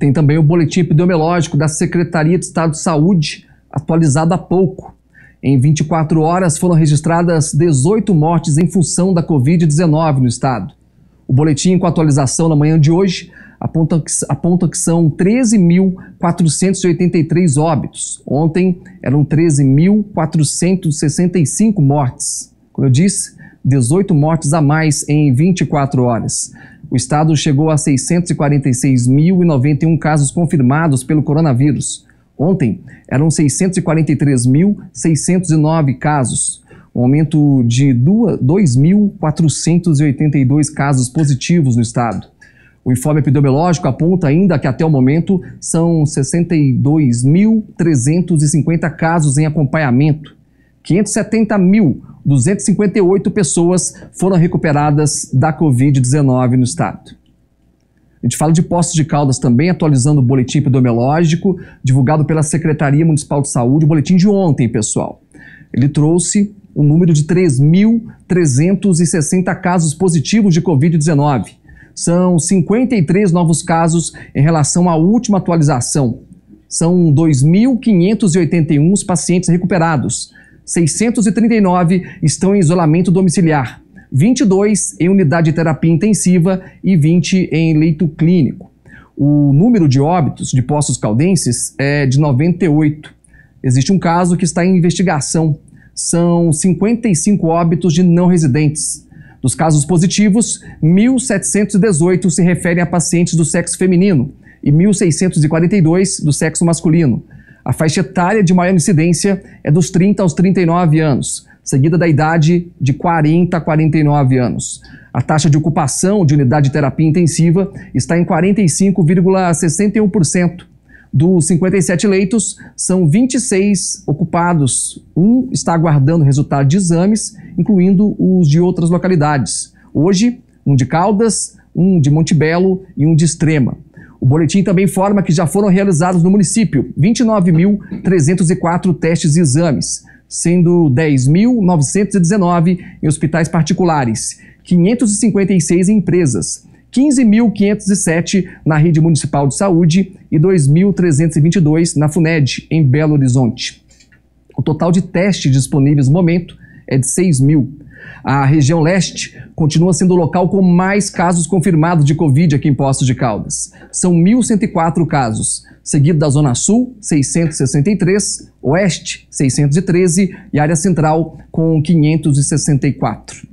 tem também o boletim epidemiológico da Secretaria de Estado de Saúde, atualizado há pouco. Em 24 horas foram registradas 18 mortes em função da Covid-19 no estado. O boletim com atualização na manhã de hoje aponta que, aponta que são 13.483 óbitos. Ontem eram 13.465 mortes. Como eu disse, 18 mortes a mais em 24 horas o estado chegou a 646.091 casos confirmados pelo coronavírus. Ontem eram 643.609 casos, um aumento de 2.482 casos positivos no estado. O informe epidemiológico aponta ainda que até o momento são 62.350 casos em acompanhamento. 570.258 pessoas foram recuperadas da Covid-19 no estado. A gente fala de postos de caudas também, atualizando o boletim epidemiológico divulgado pela Secretaria Municipal de Saúde, o boletim de ontem, pessoal. Ele trouxe um número de 3.360 casos positivos de Covid-19. São 53 novos casos em relação à última atualização. São 2.581 pacientes recuperados. 639 estão em isolamento domiciliar, 22 em unidade de terapia intensiva e 20 em leito clínico. O número de óbitos de postos caldenses é de 98. Existe um caso que está em investigação. São 55 óbitos de não residentes. Dos casos positivos, 1.718 se referem a pacientes do sexo feminino e 1.642 do sexo masculino. A faixa etária de maior incidência é dos 30 aos 39 anos, seguida da idade de 40 a 49 anos. A taxa de ocupação de unidade de terapia intensiva está em 45,61%. Dos 57 leitos, são 26 ocupados. Um está aguardando resultado de exames, incluindo os de outras localidades. Hoje, um de Caldas, um de Montebello e um de Extrema. O boletim também informa que já foram realizados no município 29.304 testes e exames, sendo 10.919 em hospitais particulares, 556 em empresas, 15.507 na rede municipal de saúde e 2.322 na FUNED, em Belo Horizonte. O total de testes disponíveis no momento é de 6 mil. A região leste continua sendo o local com mais casos confirmados de Covid aqui em Poços de Caldas. São 1.104 casos, seguido da Zona Sul, 663, Oeste, 613 e área Central, com 564.